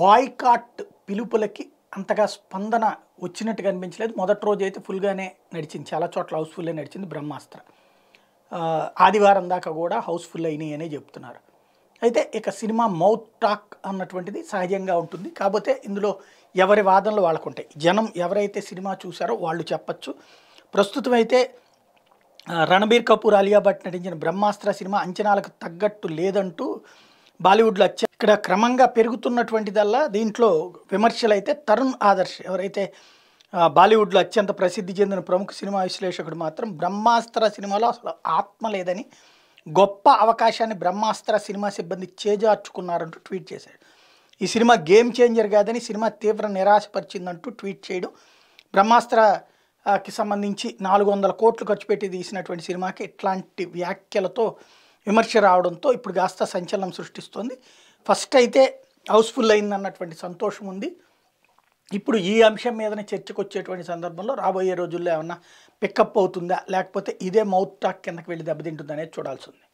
boycott పిలుపులకి అంతగా స్పందన వచ్చినట్టుగా అనిపించలేదు మొదటి రోజు అయితే ఫుల్గానే నడిచింది చాలా చోట్ల హౌస్ఫుల్గా నడిచింది బ్రహ్మాస్త్ర ఆదివారం దాకా కూడా హౌస్ఫుల్ అయినాయనే చెప్తున్నారు అయితే ఇక సినిమా మౌత్ టాక్ అన్నటువంటిది సహజంగా ఉంటుంది కాకపోతే ఇందులో ఎవరి వాదనలు వాళ్ళకు ఉంటాయి జనం ఎవరైతే సినిమా చూశారో వాళ్ళు చెప్పచ్చు ప్రస్తుతం అయితే రణబీర్ కపూర్ అలియా భట్ నటించిన బ్రహ్మాస్త్ర సినిమా అంచనాలకు తగ్గట్టు లేదంటూ బాలీవుడ్లో ఇక్కడ క్రమంగా పెరుగుతున్నటువంటిదల్లా దీంట్లో విమర్శలైతే తరుణ్ ఆదర్శ్ ఎవరైతే బాలీవుడ్లో అత్యంత ప్రసిద్ధి చెందిన ప్రముఖ సినిమా విశ్లేషకుడు మాత్రం బ్రహ్మాస్త్ర సినిమాలో అసలు ఆత్మ లేదని గొప్ప అవకాశాన్ని బ్రహ్మాస్త్ర సినిమా సిబ్బంది చేజార్చుకున్నారంటూ ట్వీట్ చేశాడు ఈ సినిమా గేమ్ చేంజర్ కాదని సినిమా తీవ్ర నిరాశపరిచిందంటూ ట్వీట్ చేయడం బ్రహ్మాస్త్రకి సంబంధించి నాలుగు వందల కోట్లు ఖర్చు పెట్టి తీసినటువంటి సినిమాకి ఇట్లాంటి వ్యాఖ్యలతో విమర్శ రావడంతో ఇప్పుడు కాస్త సంచలనం సృష్టిస్తోంది ఫస్ట్ అయితే హౌస్ఫుల్ అయిందన్నటువంటి సంతోషం ఉంది ఇప్పుడు ఈ అంశం మీదనే చర్చకు వచ్చేటువంటి సందర్భంలో రాబోయే రోజుల్లో ఏమన్నా పికప్ అవుతుందా లేకపోతే ఇదే మౌత్ టాక్ కిందకి వెళ్ళి దెబ్బతింటుందనేది చూడాల్సి ఉంది